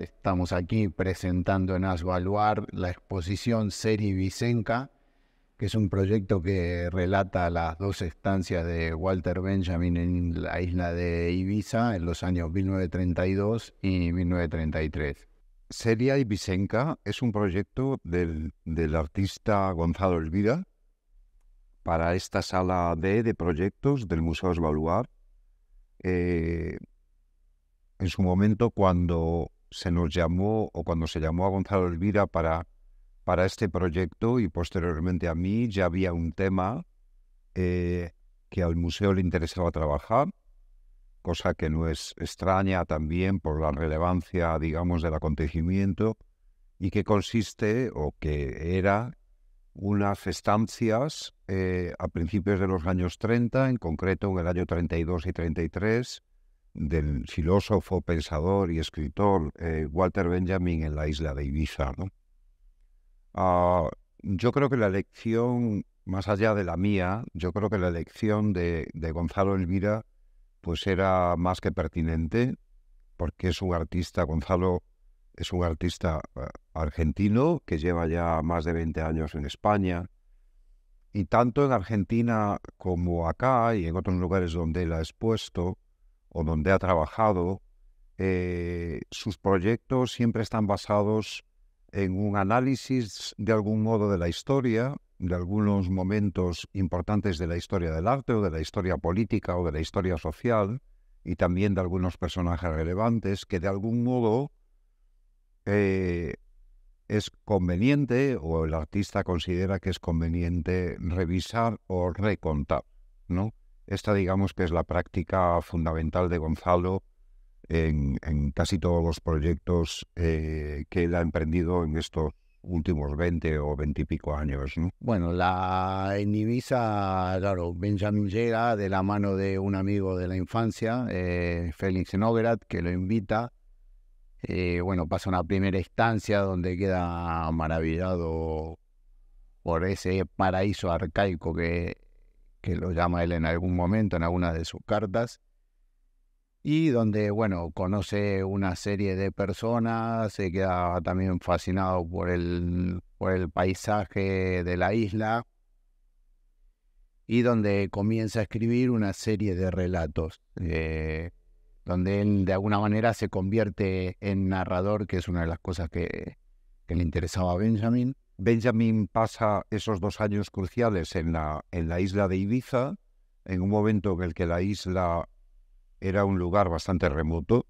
Estamos aquí presentando en Asvaluar la exposición Seri Vicenca, que es un proyecto que relata las dos estancias de Walter Benjamin en la isla de Ibiza en los años 1932 y 1933. Seria Vicenca es un proyecto del, artista Gonzalo Elvira para esta sala D de proyectos del Museo ASVALUAR. Eh, en su momento, cuando se nos llamó o cuando se llamó a Gonzalo Elvira para, para este proyecto y posteriormente a mí, ya había un tema eh, que al museo le interesaba trabajar, cosa que no es extraña también por la relevancia, digamos, del acontecimiento, y que consiste o que era unas estancias eh, a principios de los años 30, en concreto en el año 32 y 33, del filósofo, pensador y escritor eh, Walter Benjamin en la isla de Ibiza. Ah, yo creo que la lección, más allá de la mía, yo creo que la lección de, Gonzalo Elvira pues era más que pertinente, porque es un artista, Gonzalo es un artista eh, argentino que lleva ya más de 20 años en España, y tanto en Argentina como acá y en otros lugares donde él ha expuesto, o donde ha trabajado, eh, sus proyectos siempre están basados en un análisis de algún modo de la historia, de algunos momentos importantes de la historia del arte o de la historia política o de la historia social y también de algunos personajes relevantes que de algún modo eh, es conveniente o el artista considera que es conveniente revisar o recontar, ¿no? Esta digamos que es la práctica fundamental de Gonzalo en, casi todos los proyectos eh, que él ha emprendido en estos últimos 20 o 20 y pico años. Bueno, la en Ibiza, claro, Benjamin llega de la mano de un amigo de la infancia, eh, Félix Noverat, que lo invita. Eh, bueno, pasa una primera estancia donde queda maravillado por ese paraíso arcaico que que lo llama él en algún momento, en alguna de sus cartas, y donde, bueno, conoce una serie de personas, se queda también fascinado por el, por el paisaje de la isla, y donde comienza a escribir una serie de relatos, eh, donde él de alguna manera se convierte en narrador, que es una de las cosas que, que le interesaba a Benjamin. Benjamin pasa esos dos años cruciales en la, en la isla de Ibiza, en un momento en el que la isla era un lugar bastante remoto,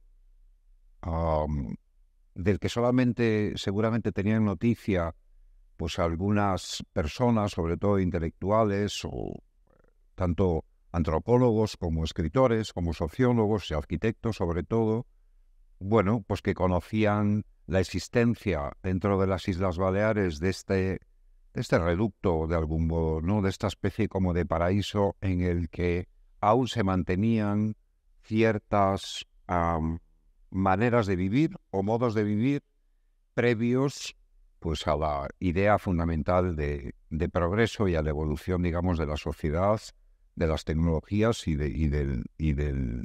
del que solamente seguramente tenían noticia pues algunas personas, sobre todo intelectuales o tanto antropólogos como escritores, como sociólogos y arquitectos sobre todo, bueno, pues que conocían la existencia dentro de las Islas Baleares de este, este reducto, de algún modo, ¿no? de esta especie como de paraíso en el que aún se mantenían ciertas maneras de vivir o modos de vivir previos pues a la idea fundamental de, de, progreso y a la evolución, digamos, de la sociedad, de las tecnologías y de, y del, y de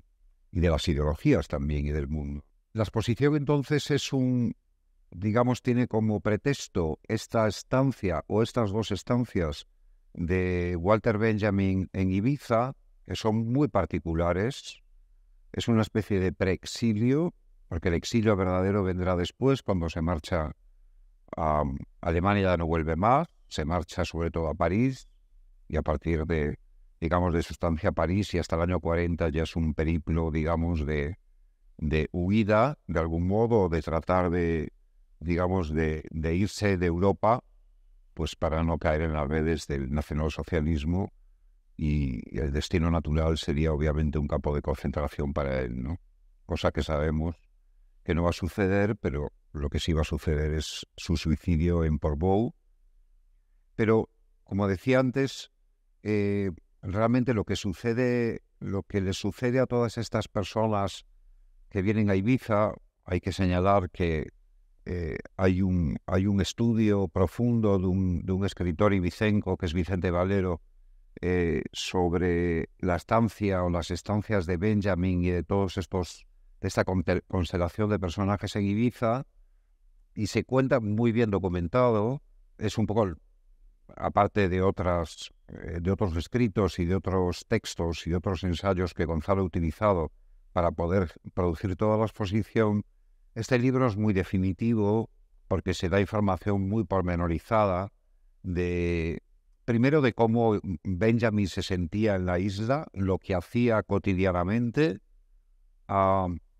las ideologías también y del mundo. La exposición entonces es un, digamos, tiene como pretexto esta estancia o estas dos estancias de Walter Benjamin en Ibiza, que son muy particulares. Es una especie de preexilio, porque el exilio verdadero vendrá después, cuando se marcha a um, Alemania, no vuelve más, se marcha sobre todo a París, y a partir de, digamos, de su estancia a París y hasta el año 40 ya es un periplo, digamos, de, de huida, de algún modo, de tratar de, digamos, de, irse de Europa, pues para no caer en las redes del nacionalsocialismo y el destino natural sería obviamente un campo de concentración para él, ¿no? Cosa que sabemos que no va a suceder, pero lo que sí va a suceder es su suicidio en Portbou. Pero, como decía antes, eh, realmente lo que sucede, lo que le sucede a todas estas personas que vienen a Ibiza, hay que señalar que eh, hay, un, hay un estudio profundo de un, de un escritor ibicenco, que es Vicente Valero, eh, sobre la estancia o las estancias de Benjamin y de todos estos, de esta constelación de personajes en Ibiza, y se cuenta muy bien documentado, es un poco, aparte de, otras, eh, de otros escritos y de otros textos y de otros ensayos que Gonzalo ha utilizado, para poder producir toda la exposición. Este libro es muy definitivo porque se da información muy pormenorizada de, primero, de cómo Benjamin se sentía en la isla, lo que hacía cotidianamente,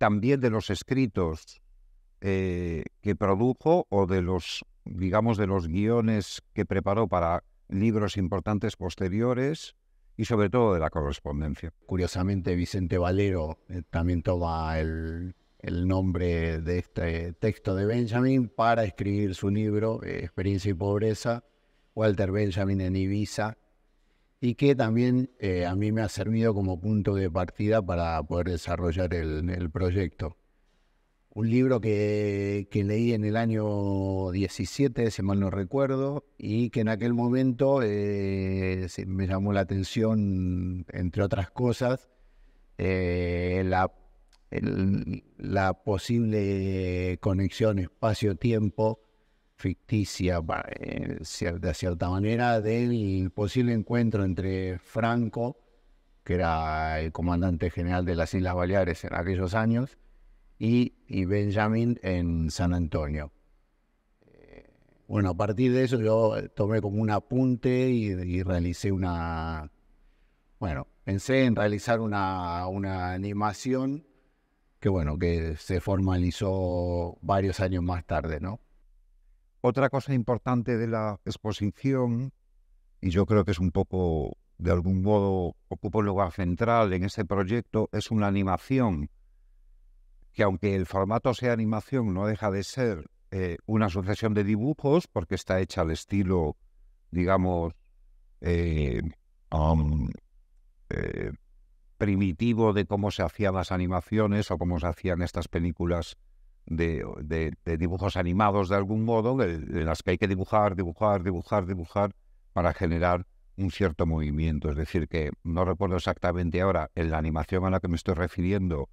también de los escritos eh, que produjo o de los, digamos, de los guiones que preparó para libros importantes posteriores, y sobre todo de la correspondencia. Curiosamente, Vicente Valero eh, también toma el, nombre de este texto de Benjamin para escribir su libro, eh, Experiencia y Pobreza, Walter Benjamin en Ibiza, y que también eh, a mí me ha servido como punto de partida para poder desarrollar el proyecto un libro que, leí en el año 17, si mal no recuerdo, y que en aquel momento eh, me llamó la atención, entre otras cosas, eh, la, posible conexión espacio-tiempo ficticia, eh, de cierta manera, del posible encuentro entre Franco, que era el comandante general de las Islas Baleares en aquellos años, y, Benjamin en San Antonio. Eh, bueno, a partir de eso yo tomé como un apunte y, realicé una... Bueno, pensé en realizar una, animación que, bueno, que se formalizó varios años más tarde, ¿no? Otra cosa importante de la exposición, y yo creo que es un poco, de algún modo, ocupa un lugar central en este proyecto, es una animación que aunque el formato sea animación, no deja de ser eh, una sucesión de dibujos, porque está hecha al estilo, digamos, eh, um, eh, primitivo de cómo se hacían las animaciones o cómo se hacían estas películas de, de dibujos animados de algún modo, de las que hay que dibujar, dibujar, dibujar, dibujar para generar un cierto movimiento. Es decir, que no recuerdo exactamente ahora en la animación a la que me estoy refiriendo,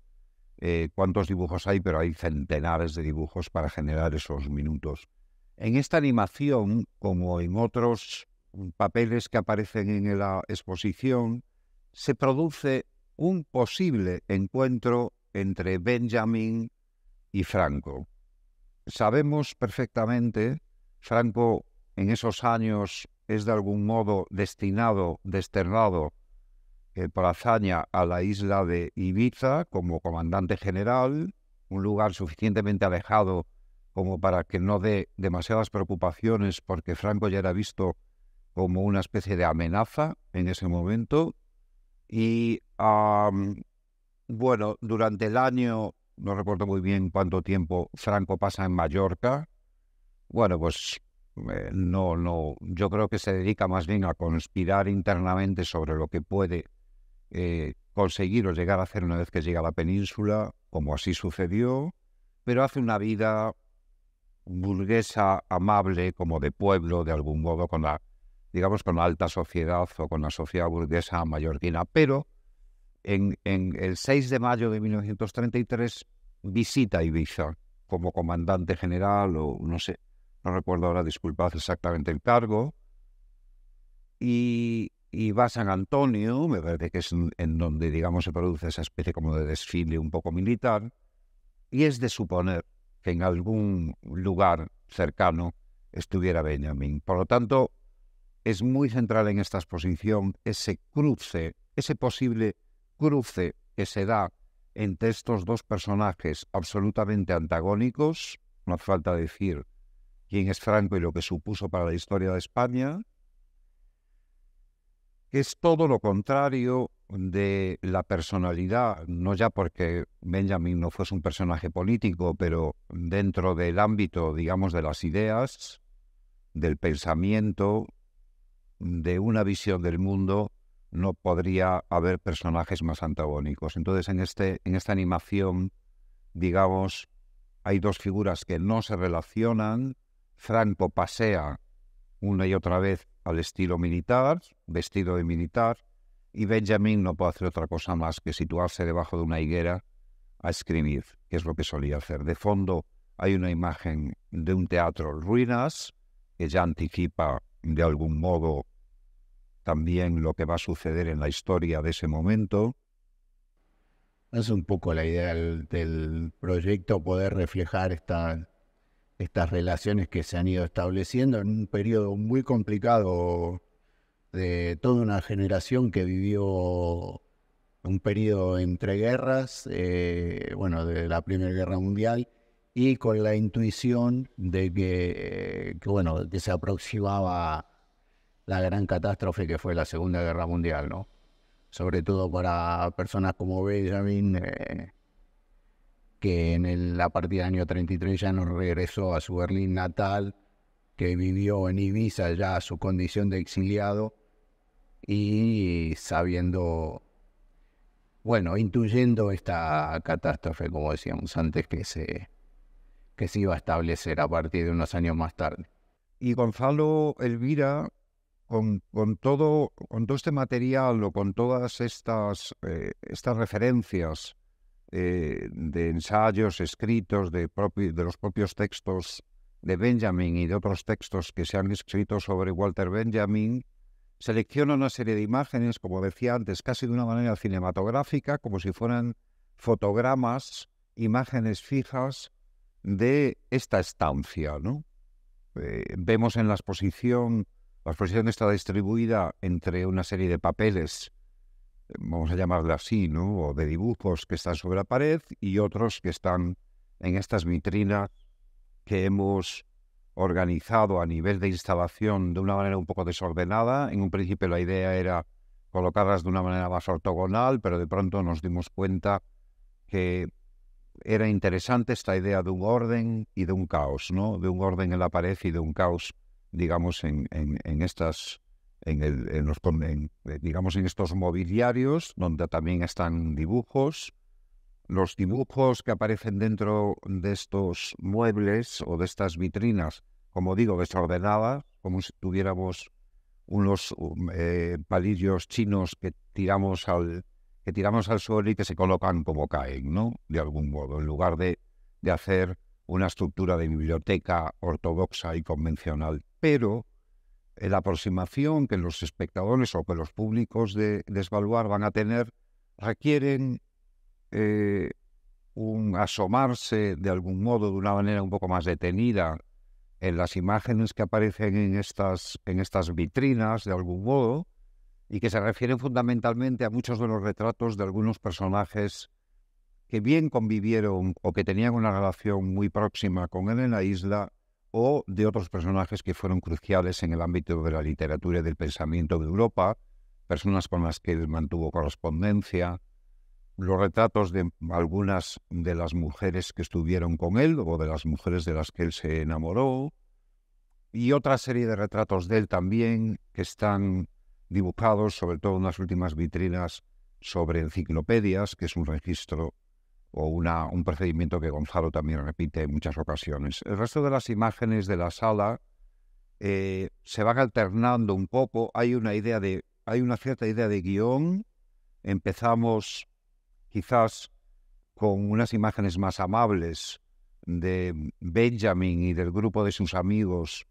eh, cuántos dibujos hay, pero hay centenares de dibujos para generar esos minutos. En esta animación, como en otros papeles que aparecen en la exposición, se produce un posible encuentro entre Benjamin y Franco. Sabemos perfectamente, Franco en esos años es de algún modo destinado, desterrado eh, por hazaña a la isla de Ibiza como comandante general, un lugar suficientemente alejado como para que no dé demasiadas preocupaciones porque Franco ya era visto como una especie de amenaza en ese momento. Y bueno, durante el año, no recuerdo muy bien cuánto tiempo Franco pasa en Mallorca, bueno, pues eh, no, no, yo creo que se dedica más bien a conspirar internamente sobre lo que puede eh, conseguir o llegar a hacer una vez que llega a la península, como así sucedió, pero hace una vida burguesa amable, como de pueblo, de algún modo, con la, digamos, con la alta sociedad o con la sociedad burguesa mallorquina. Pero en, el 6 de mayo de 1933 visita Ibiza como comandante general o no sé, no recuerdo ahora, disculpad exactamente el cargo, y y va San Antonio, me parece que es en donde, digamos, se produce esa especie como de desfile un poco militar, y es de suponer que en algún lugar cercano estuviera Benjamin. Por lo tanto, es muy central en esta exposición ese cruce, ese posible cruce que se da entre estos dos personajes absolutamente antagónicos, no hace falta decir quién es Franco y lo que supuso para la historia de España, es todo lo contrario de la personalidad, no ya porque Benjamin no fuese un personaje político, pero dentro del ámbito, digamos, de las ideas, del pensamiento, de una visión del mundo, no podría haber personajes más antagónicos. Entonces, en, este, en esta animación, digamos, hay dos figuras que no se relacionan. Franco pasea una y otra vez al estilo militar, vestido de militar, y Benjamin no puede hacer otra cosa más que situarse debajo de una higuera a escribir, que es lo que solía hacer. De fondo hay una imagen de un teatro ruinas, que ya anticipa de algún modo también lo que va a suceder en la historia de ese momento. Es un poco la idea del, del proyecto poder reflejar esta estas relaciones que se han ido estableciendo en un periodo muy complicado de toda una generación que vivió un periodo entre guerras, eh, bueno, de la Primera Guerra Mundial, y con la intuición de que, bueno, que se aproximaba la gran catástrofe que fue la Segunda Guerra Mundial, ¿no? Sobre todo para personas como Benjamin. Eh, que en el, a partir del año 33 ya no regresó a su Berlín natal, que vivió en Ibiza ya su condición de exiliado y sabiendo, bueno, intuyendo esta catástrofe, como decíamos antes, que se, que se iba a establecer a partir de unos años más tarde. Y Gonzalo Elvira, con, todo, con todo este material o con todas estas, eh, estas referencias eh, de ensayos escritos, de, los propios textos de Benjamin y de otros textos que se han escrito sobre Walter Benjamin, selecciona una serie de imágenes, como decía antes, casi de una manera cinematográfica, como si fueran fotogramas, imágenes fijas de esta estancia. Eh, vemos en la exposición, la exposición está distribuida entre una serie de papeles vamos a llamarle así, ¿no? O de dibujos que están sobre la pared y otros que están en estas vitrinas que hemos organizado a nivel de instalación de una manera un poco desordenada. En un principio la idea era colocarlas de una manera más ortogonal, pero de pronto nos dimos cuenta que era interesante esta idea de un orden y de un caos, ¿no? De un orden en la pared y de un caos, digamos, en, en, en estas en, los, eh, digamos, en estos mobiliarios, donde también están dibujos. Los dibujos que aparecen dentro de estos muebles o de estas vitrinas, como digo, desordenadas, como si tuviéramos unos um, eh, palillos chinos que tiramos al que tiramos al suelo y que se colocan como caen, ¿no? De algún modo, en lugar de, de hacer una estructura de biblioteca ortodoxa y convencional. Pero eh, la aproximación que los espectadores o que los públicos de, desvaluar van a tener requieren eh, un asomarse de algún modo, de una manera un poco más detenida, en las imágenes que aparecen en estas, en estas vitrinas, de algún modo, y que se refieren fundamentalmente a muchos de los retratos de algunos personajes que bien convivieron o que tenían una relación muy próxima con él en la isla o de otros personajes que fueron cruciales en el ámbito de la literatura y del pensamiento de Europa, personas con las que él mantuvo correspondencia, los retratos de algunas de las mujeres que estuvieron con él o de las mujeres de las que él se enamoró, y otra serie de retratos de él también que están dibujados, sobre todo en las últimas vitrinas, sobre enciclopedias, que es un registro o una, un procedimiento que Gonzalo también repite en muchas ocasiones. El resto de las imágenes de la sala eh, se van alternando un poco. Hay una idea de, hay una cierta idea de guión. Empezamos quizás con unas imágenes más amables de Benjamin y del grupo de sus amigos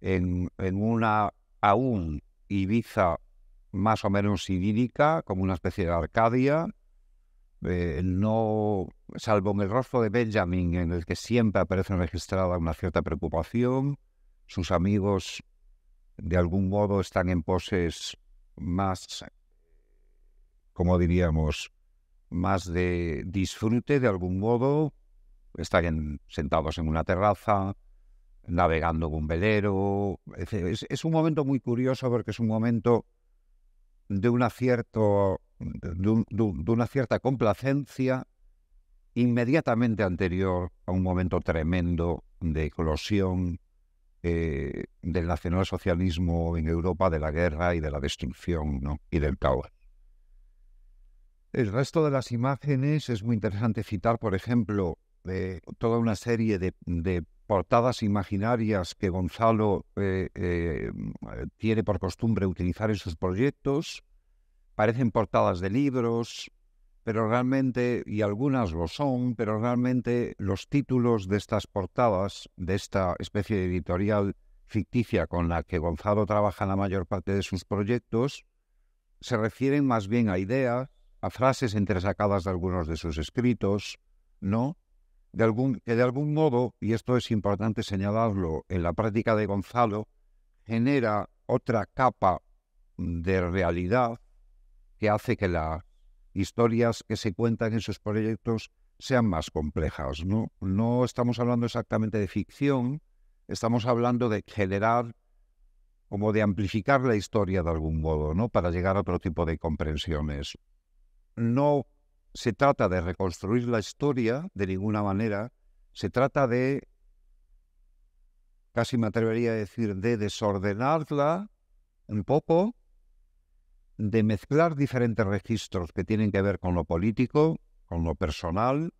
en, en una aún Ibiza más o menos idílica, como una especie de Arcadia, eh, no, salvo en el rostro de Benjamin, en el que siempre aparece registrada una cierta preocupación, sus amigos de algún modo están en poses más, como diríamos, más de disfrute de algún modo, están sentados en una terraza, navegando con velero. Es, un momento muy curioso porque es un momento de un cierta de, una cierta complacencia inmediatamente anterior a un momento tremendo de eclosión eh, del nacionalsocialismo en Europa, de la guerra y de la destrucción ¿no? y del caos. El resto de las imágenes es muy interesante citar, por ejemplo, eh, toda una serie de, portadas imaginarias que Gonzalo eh, tiene por costumbre utilizar en sus proyectos parecen portadas de libros, pero realmente, y algunas lo son, pero realmente los títulos de estas portadas, de esta especie de editorial ficticia con la que Gonzalo trabaja la mayor parte de sus proyectos, se refieren más bien a ideas, a frases entresacadas de algunos de sus escritos, ¿no? De algún, que de algún modo, y esto es importante señalarlo, en la práctica de Gonzalo, genera otra capa de realidad que hace que las historias que se cuentan en sus proyectos sean más complejas. ¿no? estamos hablando exactamente de ficción, estamos hablando de generar, como de amplificar la historia de algún modo, ¿no? para llegar a otro tipo de comprensiones. No se trata de reconstruir la historia de ninguna manera, se trata de, casi me atrevería a decir, de desordenarla un poco de mezclar diferentes registros que tienen que ver con lo político, con lo personal,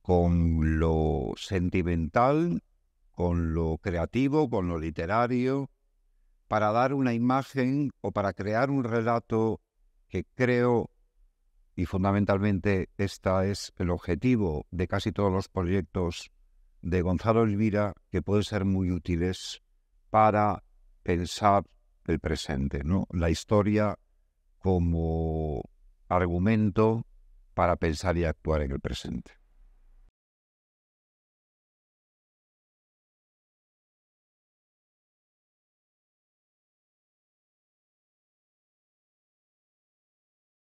con lo sentimental, con lo creativo, con lo literario, para dar una imagen o para crear un relato que creo, y fundamentalmente este es el objetivo de casi todos los proyectos de Gonzalo Elvira, que pueden ser muy útiles para pensar el presente, ¿no? La historia como argumento para pensar y actuar en el presente.